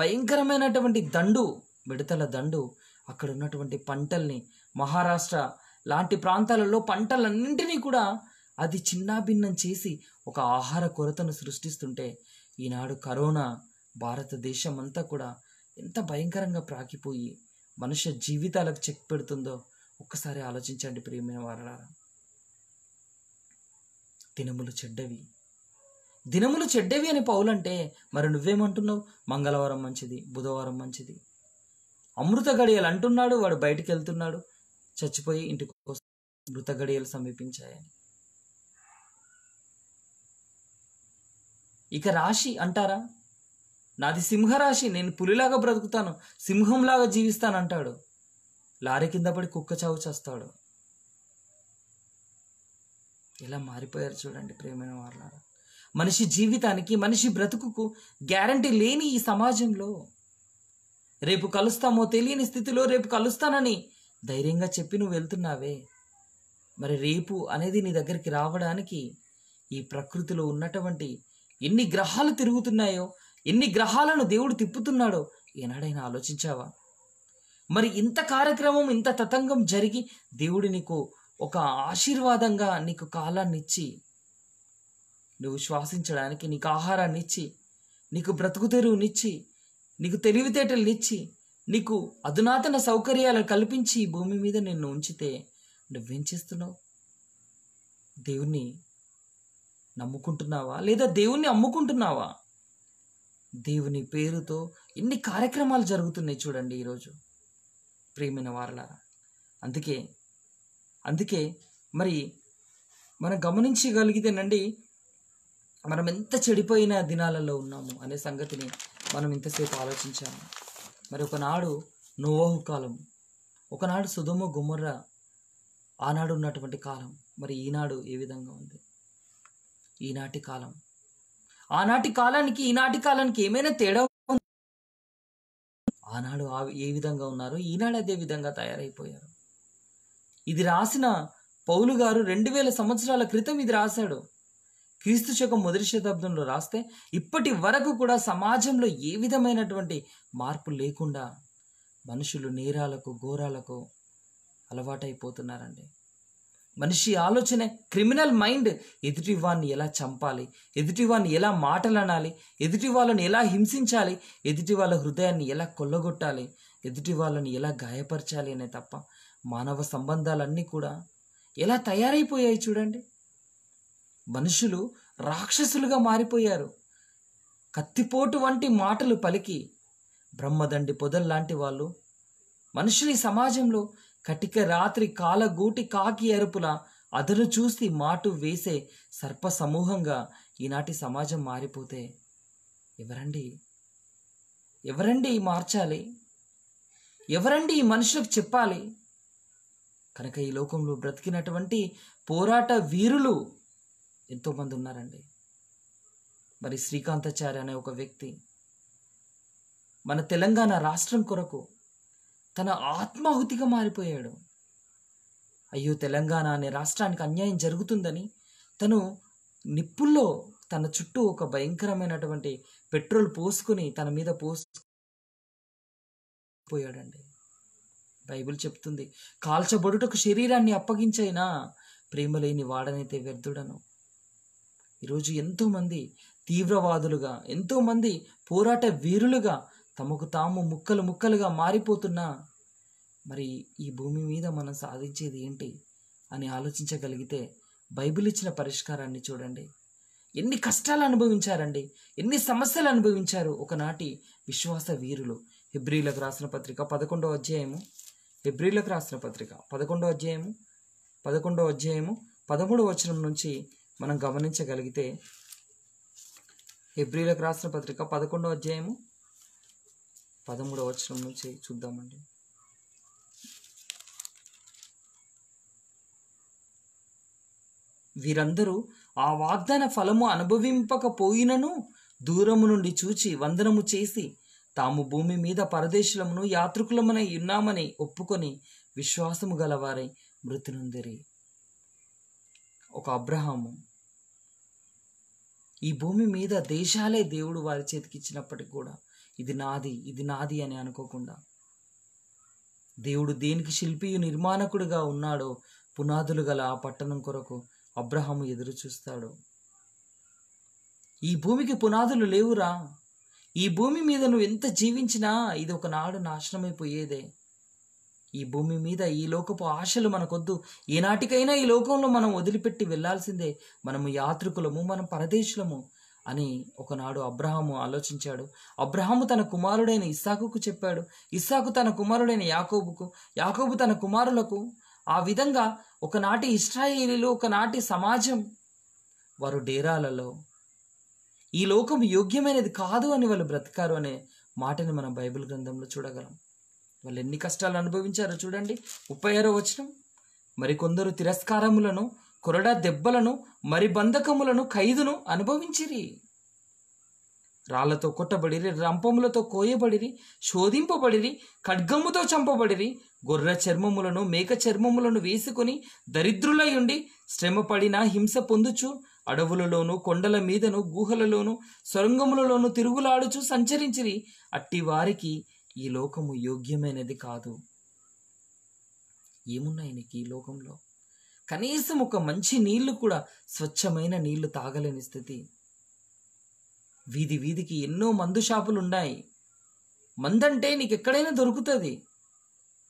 భయంకరమైనటువంటి దండు మిడతల దండు అక్కడ ఉన్నటువంటి పంటల్ని మహారాష్ట్ర లాంటి ప్రాంతాలలో పంటలన్నింటినీ కూడా అది చిన్నాభిన్నం చేసి ఒక ఆహార కొరతను సృష్టిస్తుంటే ఈనాడు కరోనా భారతదేశం అంతా కూడా ఎంత భయంకరంగా ప్రాకిపోయి మనుష్య జీవితాలకు చెక్ పెడుతుందో ఒక్కసారి ఆలోచించండి ప్రియమైన వారలారా దినములు చెడ్డవి దినములు చెడ్డవి అని పౌలంటే మరి నువ్వేమంటున్నావు మంగళవారం మంచిది బుధవారం మంచిది అమృత గడియలు అంటున్నాడు వాడు బయటికి వెళ్తున్నాడు చచ్చిపోయి ఇంటికి మృత గడియలు సమీపించాయని ఇక రాశి అంటారా నాది సింహరాశి నేను పులిలాగా బ్రతుకుతాను సింహంలాగా జీవిస్తాను అంటాడు లారీ కింద పడి కుక్క చావు చేస్తాడు ఎలా మారిపోయారు చూడండి ప్రేమైన వాళ్ళారా మనిషి జీవితానికి మనిషి బ్రతుకుకు గ్యారంటీ లేని ఈ సమాజంలో రేపు కలుస్తామో తెలియని స్థితిలో రేపు కలుస్తానని ధైర్యంగా చెప్పి నువ్వు వెళ్తున్నావే మరి రేపు అనేది నీ దగ్గరికి రావడానికి ఈ ప్రకృతిలో ఉన్నటువంటి ఎన్ని గ్రహాలు తిరుగుతున్నాయో ఎన్ని గ్రహాలను దేవుడు తిప్పుతున్నాడో ఏనాడైనా ఆలోచించావా మరి ఇంత కార్యక్రమం ఇంత తతంగం జరిగి దేవుడు నీకు ఒక ఆశీర్వాదంగా నీకు కాలాన్ని ఇచ్చి నువ్వు శ్వాసించడానికి నీకు ఆహారాన్ని ఇచ్చి నీకు బ్రతుకు తెరువునిచ్చి నీకు తెలివితేటలనిచ్చి నీకు అధునాతన సౌకర్యాలను కల్పించి భూమి మీద నిన్ను ఉంచితే నువ్వేం చేస్తున్నావు దేవుణ్ణి నమ్ముకుంటున్నావా లేదా దేవుణ్ణి అమ్ముకుంటున్నావా దేవుని పేరుతో ఎన్ని కార్యక్రమాలు జరుగుతున్నాయి చూడండి ఈరోజు ప్రేమైన వారలారా అందుకే అందుకే మరి మనం గమనించగలిగితేనండి మనం ఎంత చెడిపోయిన దినాలలో ఉన్నాము అనే సంగతిని మనం ఇంతసేపు ఆలోచించాము మరి ఒకనాడు నోవాహు కాలం ఒకనాడు సుధమ గుమ్మర్ర ఆనాడు ఉన్నటువంటి కాలం మరి ఈనాడు ఏ విధంగా ఉంది ఈనాటి కాలం ఆనాటి కాలానికి ఈనాటి కాలానికి ఏమైనా తేడా ఆనాడు ఏ విధంగా ఉన్నారో ఈనాడు అదే విధంగా తయారైపోయారు ఇది రాసిన పౌలు గారు రెండు వేల సంవత్సరాల క్రితం ఇది రాశాడు క్రీస్తు శకం మొదటి శతాబ్దంలో రాస్తే ఇప్పటి వరకు కూడా సమాజంలో ఏ విధమైనటువంటి మార్పు లేకుండా మనుషులు నేరాలకు ఘోరాలకు అలవాటైపోతున్నారండి మనిషి ఆలోచన క్రిమినల్ మైండ్ ఎదుటి వాడిని ఎలా చంపాలి ఎదుటి వాడిని ఎలా మాటలు అనాలి ఎదుటి వాళ్ళని ఎలా హింసించాలి ఎదుటి వాళ్ళ హృదయాన్ని ఎలా కొల్లగొట్టాలి ఎదుటి వాళ్ళని ఎలా గాయపరచాలి అనే తప్ప మానవ సంబంధాలన్నీ కూడా ఎలా తయారైపోయాయి చూడండి మనుషులు రాక్షసులుగా మారిపోయారు కత్తిపోటు వంటి మాటలు పలికి బ్రహ్మదండి పొదల్లాంటి వాళ్ళు మనుషులు సమాజంలో కటిక రాత్రి కాలగూటి కాకి అరుపుల అదను చూసి మాటు వేసే సర్ప సమూహంగా ఈనాటి సమాజం మారిపోతే ఎవరండి ఎవరండి మార్చాలి ఎవరండి ఈ మనుషులకు చెప్పాలి కనుక ఈ లోకంలో బ్రతికినటువంటి పోరాట వీరులు ఎంతోమంది ఉన్నారండి మరి శ్రీకాంతాచార్య అనే ఒక వ్యక్తి మన తెలంగాణ రాష్ట్రం కొరకు తన ఆత్మాహుతిగా మారిపోయాడు అయ్యో తెలంగాణ అనే రాష్ట్రానికి అన్యాయం జరుగుతుందని తను నిప్పుల్లో తన చుట్టూ ఒక భయంకరమైనటువంటి పెట్రోల్ పోసుకుని తన మీద పోయాడండి బైబిల్ చెప్తుంది కాల్చబడుటకు శరీరాన్ని అప్పగించైనా ప్రేమ లేని వాడనైతే వ్యర్థుడను ఈరోజు ఎంతోమంది తీవ్రవాదులుగా ఎంతోమంది పోరాట వీరులుగా తమకు తాము ముక్కలు ముక్కలుగా మారిపోతున్న మరి ఈ భూమి మీద మనం సాధించేది ఏంటి అని ఆలోచించగలిగితే బైబిల్ ఇచ్చిన పరిష్కారాన్ని చూడండి ఎన్ని కష్టాలు అనుభవించారండి ఎన్ని సమస్యలు అనుభవించారు ఒకనాటి విశ్వాస వీరులు హెబ్రిలకు రాసిన పత్రిక పదకొండో అధ్యాయము హెబ్రిలకు రాసిన పత్రిక పదకొండో అధ్యాయము పదకొండో అధ్యాయము పదమూడో వచనం నుంచి మనం గమనించగలిగితే హెబ్రిలకు రాసిన పత్రిక పదకొండో అధ్యాయము పదమూడో వచనం నుంచి చూద్దామండి వీరందరూ ఆ వాగ్దాన ఫలము అనుభవింపకపోయినను దూరము నుండి చూచి వందనము చేసి తాము భూమి మీద పరదేశులమును యాత్రికులమునై ఉన్నామని ఒప్పుకొని విశ్వాసము గలవారై మృతి ఒక అబ్రహాము ఈ భూమి మీద దేశాలే దేవుడు వారి చేతికి ఇచ్చినప్పటికి కూడా ఇది నాది ఇది నాది అని అనుకోకుండా దేవుడు దేనికి శిల్పియు నిర్మాణకుడిగా ఉన్నాడో పునాదులు గల ఆ పట్టణం కొరకు అబ్రహాము ఎదురు చూస్తాడు ఈ భూమికి పునాదులు లేవురా ఈ భూమి మీద నువ్వు ఎంత జీవించినా ఇది ఒకనాడు నాశనమైపోయేదే ఈ భూమి మీద ఈ లోకపు ఆశలు మనకొద్దు ఏనాటికైనా ఈ లోకంలో మనం వదిలిపెట్టి వెళ్లాల్సిందే మనము యాత్రికులము మనం పరదేశులము అని ఒకనాడు అబ్రహాము ఆలోచించాడు అబ్రహాము తన కుమారుడైన ఇస్సాకుకు చెప్పాడు ఇస్సాకు తన కుమారుడైన యాకోబుకు యాకోబు తన కుమారులకు ఆ విధంగా ఒకనాటి ఇస్రాయేలీలు ఒకనాటి సమాజం వారు డేరాలలో ఈ లోకం యోగ్యమైనది కాదు అని వాళ్ళు బ్రతికారు అనే మాటని మనం బైబిల్ గ్రంథంలో చూడగలం వాళ్ళు ఎన్ని కష్టాలు అనుభవించారో చూడండి ముప్పై ఆరో వచనం మరికొందరు తిరస్కారములను కొరడా దెబ్బలను మరి బంధకములను ఖైదును అనుభవించిరి రాళ్లతో కొట్టబడిరి రంపములతో కోయబడిరి శోధింపబడిరి ఖడ్గమ్ముతో చంపబడిరి గొర్ర చర్మములను మేక చర్మములను వేసుకొని దరిద్రులై ఉండి శ్రమపడిన హింస పొందుచు అడవులలోను కొండల మీదను గుహలలోను సొరంగములలోను తిరుగులాడుచు సంచరించిరి అట్టి వారికి ఈ లోకము యోగ్యమైనది కాదు ఏమున్నాయి నీకు ఈ లోకంలో కనీసం ఒక మంచి నీళ్లు కూడా స్వచ్ఛమైన నీళ్లు తాగలేని స్థితి వీధి వీధికి ఎన్నో మందు షాపులు ఉన్నాయి మందంటే నీకు ఎక్కడైనా దొరుకుతుంది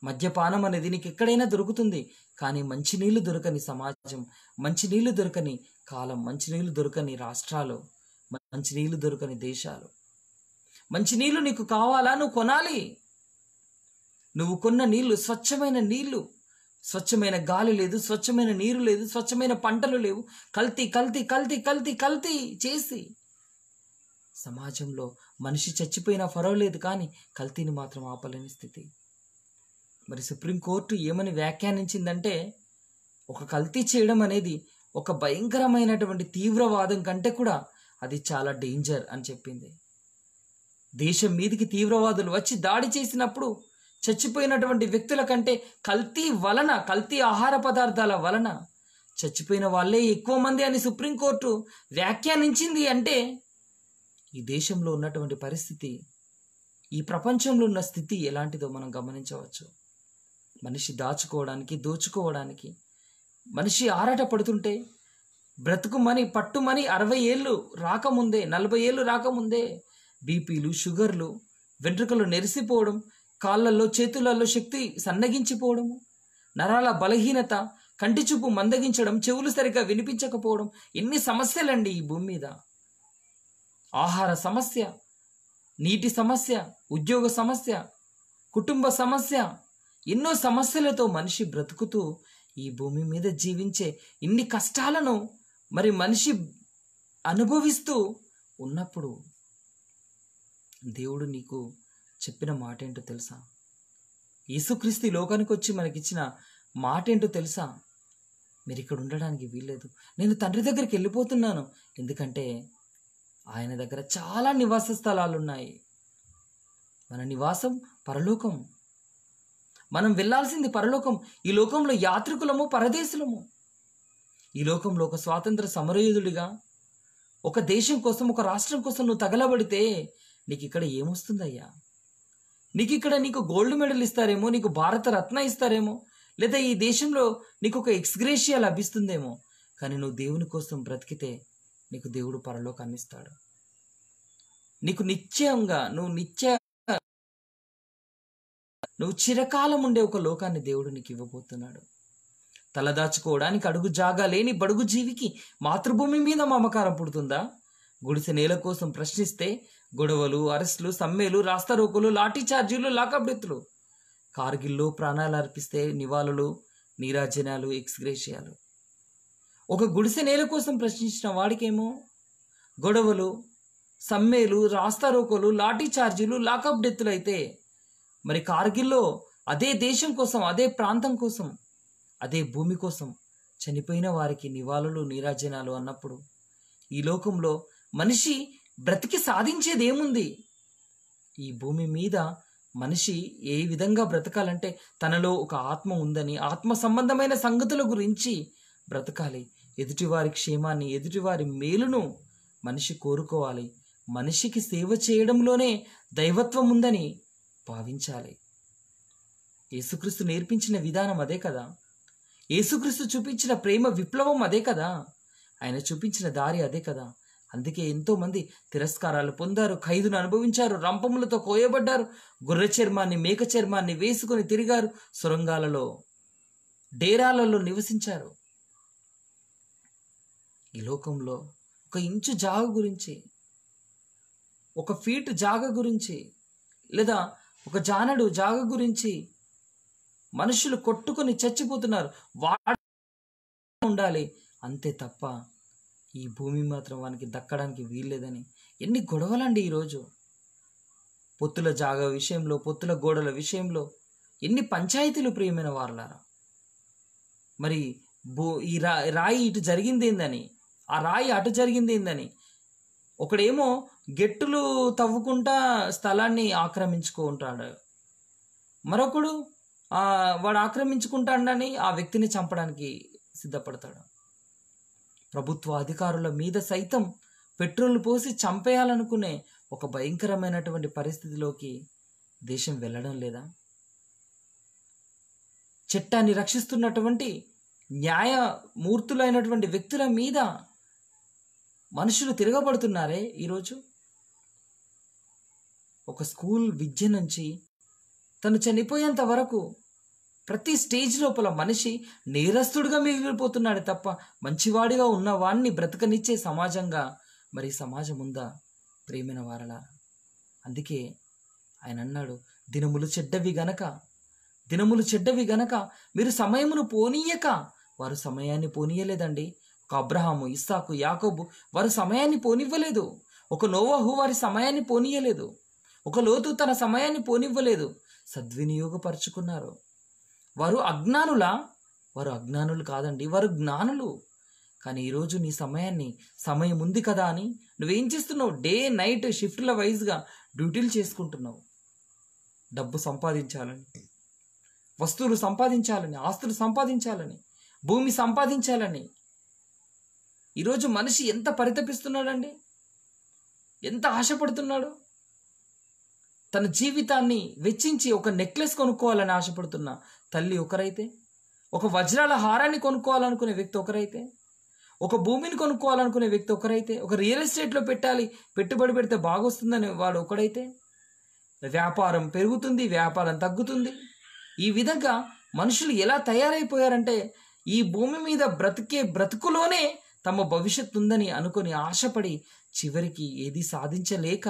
మద్యపానం అనేది నీకు ఎక్కడైనా దొరుకుతుంది కానీ మంచినీళ్ళు దొరకని సమాజం మంచినీళ్ళు దొరకని కాలం మంచినీళ్ళు దొరకని రాష్ట్రాలు మంచినీళ్ళు దొరకని దేశాలు మంచినీళ్ళు నీకు కావాలా నువ్వు కొనాలి నువ్వు కొన్న నీళ్లు స్వచ్ఛమైన నీళ్లు స్వచ్ఛమైన గాలి లేదు స్వచ్ఛమైన నీరు లేదు స్వచ్ఛమైన పంటలు లేవు కల్తీ కల్తీ కల్తీ కల్తీ కల్తీ చేసి సమాజంలో మనిషి చచ్చిపోయినా పర్వాలేదు కానీ కల్తీని మాత్రం ఆపలేని స్థితి మరి సుప్రీంకోర్టు ఏమని వ్యాఖ్యానించిందంటే ఒక కల్తీ చేయడం అనేది ఒక భయంకరమైనటువంటి తీవ్రవాదం కంటే కూడా అది చాలా డేంజర్ అని చెప్పింది దేశం మీదికి తీవ్రవాదులు వచ్చి దాడి చేసినప్పుడు చచ్చిపోయినటువంటి వ్యక్తుల కంటే కల్తీ వలన కల్తీ ఆహార పదార్థాల వలన చచ్చిపోయిన వాళ్ళే ఎక్కువ మంది అని సుప్రీంకోర్టు వ్యాఖ్యానించింది అంటే ఈ దేశంలో ఉన్నటువంటి పరిస్థితి ఈ ప్రపంచంలో ఉన్న స్థితి ఎలాంటిదో మనం గమనించవచ్చు మనిషి దాచుకోవడానికి దోచుకోవడానికి మనిషి ఆరాట పడుతుంటే బ్రతుకుమని పట్టుమని అరవై ఏళ్ళు రాకముందే నలభై ఏళ్ళు రాకముందే బీపీలు షుగర్లు వెంట్రుకలు నెరిసిపోవడం కాళ్ళల్లో చేతులలో శక్తి సన్నగించిపోవడము నరాల బలహీనత కంటి చూపు మందగించడం చెవులు సరిగ్గా వినిపించకపోవడం ఎన్ని సమస్యలండి ఈ భూమి మీద ఆహార సమస్య నీటి సమస్య ఉద్యోగ సమస్య కుటుంబ సమస్య ఎన్నో సమస్యలతో మనిషి బ్రతుకుతూ ఈ భూమి మీద జీవించే ఇన్ని కష్టాలను మరి మనిషి అనుభవిస్తూ ఉన్నప్పుడు దేవుడు నీకు చెప్పిన మాట ఏంటో తెలుసా యేసుక్రీస్తు లోకానికి వచ్చి మనకిచ్చిన మాట ఏంటో తెలుసా మీరు ఇక్కడ ఉండడానికి వీల్లేదు నేను తండ్రి దగ్గరికి వెళ్ళిపోతున్నాను ఎందుకంటే ఆయన దగ్గర చాలా నివాస స్థలాలు ఉన్నాయి మన నివాసం పరలోకం మనం వెళ్ళాల్సింది పరలోకం ఈ లోకంలో యాత్రికులము పరదేశులము ఈ లోకంలో ఒక స్వాతంత్ర సమరయోధుడిగా ఒక దేశం కోసం ఒక రాష్ట్రం కోసం నువ్వు తగలబడితే నీకు ఇక్కడ ఏమొస్తుందయ్యా నీకు ఇక్కడ నీకు గోల్డ్ మెడల్ ఇస్తారేమో నీకు భారత రత్న ఇస్తారేమో లేదా ఈ దేశంలో నీకు ఒక ఎక్స్గ్రేషియా లభిస్తుందేమో కానీ నువ్వు దేవుని కోసం బ్రతికితే నీకు దేవుడు పరలోకాన్ని ఇస్తాడు నీకు నిశ్చయంగా నువ్వు నిత్య నువ్వు చిరకాలం ఉండే ఒక లోకాన్ని దేవుడు నీకు ఇవ్వబోతున్నాడు తలదాచుకోవడానికి అడుగు జాగా లేని బడుగు జీవికి మాతృభూమి మీద మమకారం పుడుతుందా గుడిసె నేల కోసం ప్రశ్నిస్తే గొడవలు అరెస్టులు సమ్మెలు రాస్తారోకులు లాఠీ ఛార్జీలు లాకబ్డెత్తులు కార్గిల్లో ప్రాణాలు అర్పిస్తే నివాళులు నీరాజనాలు ఎక్స్గ్రేషియాలు ఒక గుడిసె నేల కోసం ప్రశ్నించిన వాడికేమో గొడవలు సమ్మెలు రాస్తారోకులు లాఠీ ఛార్జీలు లాకప్ డెత్తులు అయితే మరి కార్గిల్లో అదే దేశం కోసం అదే ప్రాంతం కోసం అదే భూమి కోసం చనిపోయిన వారికి నివాళులు నీరాజనాలు అన్నప్పుడు ఈ లోకంలో మనిషి బ్రతికి సాధించేది ఏముంది ఈ భూమి మీద మనిషి ఏ విధంగా బ్రతకాలంటే తనలో ఒక ఆత్మ ఉందని ఆత్మ సంబంధమైన సంగతుల గురించి బ్రతకాలి ఎదుటివారి క్షేమాన్ని ఎదుటివారి మేలును మనిషి కోరుకోవాలి మనిషికి సేవ చేయడంలోనే దైవత్వం ఉందని భావించాలి యేసుక్రీస్తు నేర్పించిన విధానం అదే కదా యేసుక్రీస్తు చూపించిన ప్రేమ విప్లవం అదే కదా ఆయన చూపించిన దారి అదే కదా అందుకే ఎంతోమంది తిరస్కారాలు పొందారు ఖైదును అనుభవించారు రంపములతో కోయబడ్డారు గుర్ర చర్మాన్ని మేక చర్మాన్ని వేసుకుని తిరిగారు సొరంగాలలో డేరాలలో నివసించారు ఈ లోకంలో ఒక ఇంచు జాగ గురించి ఒక ఫీటు జాగ గురించి లేదా ఒక జానడు జాగ గురించి మనుషులు కొట్టుకొని చచ్చిపోతున్నారు వాడు ఉండాలి అంతే తప్ప ఈ భూమి మాత్రం వానికి దక్కడానికి వీల్లేదని ఎన్ని గొడవలండి ఈరోజు పొత్తుల జాగ విషయంలో పొత్తుల గోడల విషయంలో ఎన్ని పంచాయతీలు ప్రియమైన వారులారా మరి భూ ఈ రా రాయి ఇటు జరిగింది ఏందని ఆ రాయి అటు జరిగింది ఏందని ఒకడేమో గెట్టులు తవ్వుకుంటా స్థలాన్ని ఆక్రమించుకుంటాడు మరొకడు వాడు ఆక్రమించుకుంటాడని ఆ వ్యక్తిని చంపడానికి సిద్ధపడతాడు ప్రభుత్వ అధికారుల మీద సైతం పెట్రోల్ పోసి చంపేయాలనుకునే ఒక భయంకరమైనటువంటి పరిస్థితిలోకి దేశం వెళ్ళడం లేదా చట్టాన్ని రక్షిస్తున్నటువంటి న్యాయమూర్తులైనటువంటి వ్యక్తుల మీద మనుషులు తిరగబడుతున్నారే ఈరోజు ఒక స్కూల్ విద్య నుంచి తను చనిపోయేంత వరకు ప్రతి స్టేజ్ లోపల మనిషి నేరస్తుడిగా మిగిలిపోతున్నాడు తప్ప మంచివాడిగా ఉన్నవాణ్ణి బ్రతకనిచ్చే సమాజంగా మరి సమాజం ఉందా ప్రేమిన వారలా అందుకే ఆయన అన్నాడు దినములు చెడ్డవి గనక దినములు చెడ్డవి గనక మీరు సమయమును పోనీయక వారు సమయాన్ని పోనీయలేదండి ఒక అబ్రహాము ఇస్సాకు యాకోబు వారు సమయాన్ని పోనివ్వలేదు ఒక నోవాహు వారి సమయాన్ని పోనీయలేదు ఒక లోతు తన సమయాన్ని పోనివ్వలేదు సద్వినియోగపరుచుకున్నారు వారు అజ్ఞానులా వారు అజ్ఞానులు కాదండి వారు జ్ఞానులు కానీ ఈరోజు నీ సమయాన్ని సమయం ఉంది కదా అని నువ్వేం చేస్తున్నావు డే నైట్ షిఫ్ట్ల వైజ్గా డ్యూటీలు చేసుకుంటున్నావు డబ్బు సంపాదించాలని వస్తువులు సంపాదించాలని ఆస్తులు సంపాదించాలని భూమి సంపాదించాలని ఈరోజు మనిషి ఎంత పరితపిస్తున్నాడండి ఎంత ఆశపడుతున్నాడు తన జీవితాన్ని వెచ్చించి ఒక నెక్లెస్ కొనుక్కోవాలని ఆశపడుతున్న తల్లి ఒకరైతే ఒక వజ్రాల హారాన్ని కొనుక్కోవాలనుకునే వ్యక్తి ఒకరైతే ఒక భూమిని కొనుక్కోవాలనుకునే వ్యక్తి ఒకరైతే ఒక రియల్ ఎస్టేట్లో పెట్టాలి పెట్టుబడి పెడితే బాగొస్తుందని వాడు ఒకడైతే వ్యాపారం పెరుగుతుంది వ్యాపారం తగ్గుతుంది ఈ విధంగా మనుషులు ఎలా తయారైపోయారంటే ఈ భూమి మీద బ్రతికే బ్రతుకులోనే తమ భవిష్యత్తు ఉందని అనుకుని ఆశపడి చివరికి ఏది సాధించలేక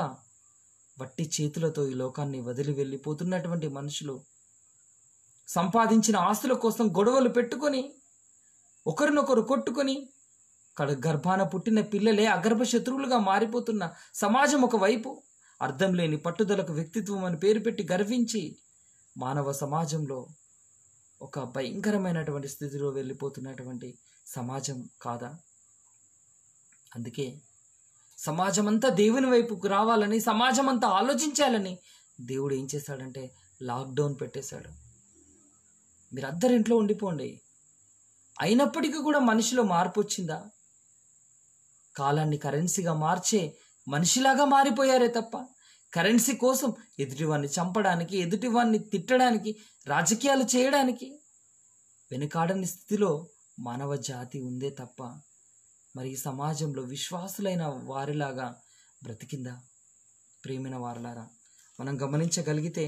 వట్టి చేతులతో ఈ లోకాన్ని వదిలి వెళ్ళిపోతున్నటువంటి మనుషులు సంపాదించిన ఆస్తుల కోసం గొడవలు పెట్టుకొని ఒకరినొకరు కొట్టుకొని కడు గర్భాన పుట్టిన పిల్లలే అగర్భ శత్రువులుగా మారిపోతున్న సమాజం ఒకవైపు అర్థం లేని పట్టుదలకు వ్యక్తిత్వం అని పేరు పెట్టి గర్వించి మానవ సమాజంలో ఒక భయంకరమైనటువంటి స్థితిలో వెళ్ళిపోతున్నటువంటి సమాజం కాదా అందుకే సమాజమంతా దేవుని వైపుకు రావాలని సమాజమంతా ఆలోచించాలని దేవుడు ఏం చేశాడంటే లాక్డౌన్ పెట్టేశాడు మీరు ఇంట్లో ఉండిపోండి అయినప్పటికీ కూడా మనిషిలో మార్పు వచ్చిందా కాలాన్ని కరెన్సీగా మార్చే మనిషిలాగా మారిపోయారే తప్ప కరెన్సీ కోసం ఎదుటివాన్ని చంపడానికి ఎదుటివాన్ని తిట్టడానికి రాజకీయాలు చేయడానికి వెనుకాడని స్థితిలో మానవ జాతి ఉందే తప్ప మరి ఈ సమాజంలో విశ్వాసులైన వారిలాగా బ్రతికిందా ప్రేమైన వారిలాగా మనం గమనించగలిగితే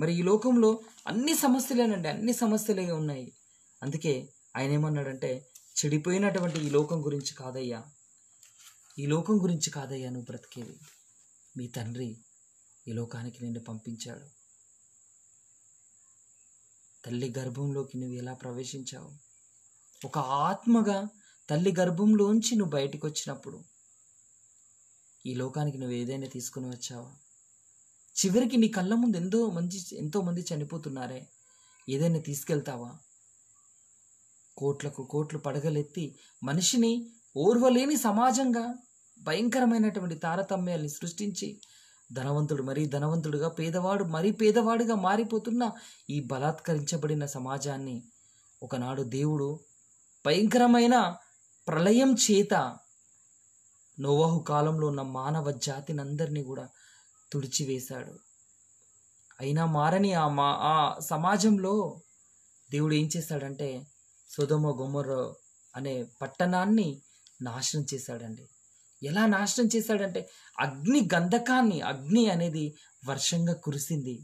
మరి ఈ లోకంలో అన్ని సమస్యలేనండి అన్ని సమస్యలే ఉన్నాయి అందుకే ఆయన ఏమన్నాడంటే చెడిపోయినటువంటి ఈ లోకం గురించి కాదయ్యా ఈ లోకం గురించి కాదయ్యా నువ్వు బ్రతికేది మీ తండ్రి ఈ లోకానికి నిన్ను పంపించాడు తల్లి గర్భంలోకి నువ్వు ఎలా ప్రవేశించావు ఒక ఆత్మగా తల్లి గర్భంలోంచి నువ్వు బయటకు వచ్చినప్పుడు ఈ లోకానికి నువ్వు ఏదైనా తీసుకుని వచ్చావా చివరికి నీ కళ్ళ ముందు ఎంతో మంది ఎంతోమంది చనిపోతున్నారే ఏదైనా తీసుకెళ్తావా కోట్లకు కోట్లు పడగలెత్తి మనిషిని ఓర్వలేని సమాజంగా భయంకరమైనటువంటి తారతమ్యాల్ని సృష్టించి ధనవంతుడు మరీ ధనవంతుడుగా పేదవాడు మరీ పేదవాడుగా మారిపోతున్న ఈ బలాత్కరించబడిన సమాజాన్ని ఒకనాడు దేవుడు భయంకరమైన ప్రళయం చేత నోవాహు కాలంలో ఉన్న మానవ జాతినందరినీ కూడా తుడిచివేశాడు అయినా మారని ఆ మా ఆ సమాజంలో దేవుడు ఏం చేశాడంటే సుధమ గుమ్మర అనే పట్టణాన్ని నాశనం చేశాడండి ఎలా నాశనం చేశాడంటే అగ్ని గంధకాన్ని అగ్ని అనేది వర్షంగా కురిసింది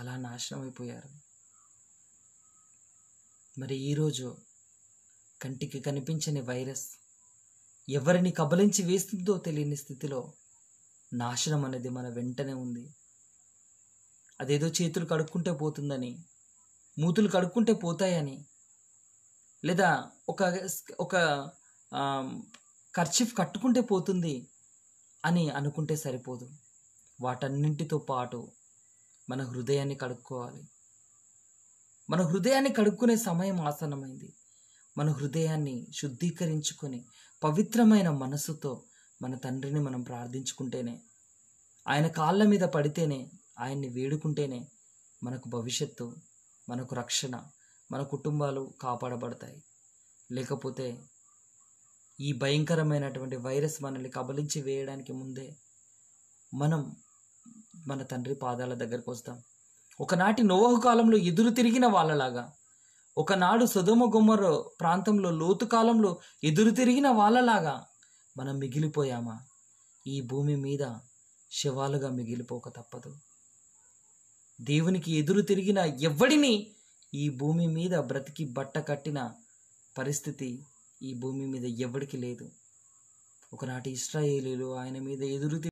అలా నాశనం అయిపోయారు మరి ఈరోజు కంటికి కనిపించని వైరస్ ఎవరిని కబలించి వేస్తుందో తెలియని స్థితిలో నాశనం అనేది మన వెంటనే ఉంది అదేదో చేతులు కడుక్కుంటే పోతుందని మూతులు కడుక్కుంటే పోతాయని లేదా ఒక ఒక కర్చీఫ్ కట్టుకుంటే పోతుంది అని అనుకుంటే సరిపోదు వాటన్నింటితో పాటు మన హృదయాన్ని కడుక్కోవాలి మన హృదయాన్ని కడుక్కునే సమయం ఆసన్నమైంది మన హృదయాన్ని శుద్ధీకరించుకొని పవిత్రమైన మనసుతో మన తండ్రిని మనం ప్రార్థించుకుంటేనే ఆయన కాళ్ళ మీద పడితేనే ఆయన్ని వేడుకుంటేనే మనకు భవిష్యత్తు మనకు రక్షణ మన కుటుంబాలు కాపాడబడతాయి లేకపోతే ఈ భయంకరమైనటువంటి వైరస్ మనల్ని కబలించి వేయడానికి ముందే మనం మన తండ్రి పాదాల దగ్గరకు వస్తాం ఒకనాటి నోవహు కాలంలో ఎదురు తిరిగిన వాళ్ళలాగా ఒకనాడు సుధుమ గుమ్మరు ప్రాంతంలో లోతు కాలంలో ఎదురు తిరిగిన వాళ్ళలాగా మనం మిగిలిపోయామా ఈ భూమి మీద శివాలుగా మిగిలిపోక తప్పదు దేవునికి ఎదురు తిరిగిన ఎవ్వడిని ఈ భూమి మీద బ్రతికి బట్ట కట్టిన పరిస్థితి ఈ భూమి మీద ఎవ్వడికి లేదు ఒకనాటి ఇస్రాయేలీలు ఆయన మీద ఎదురు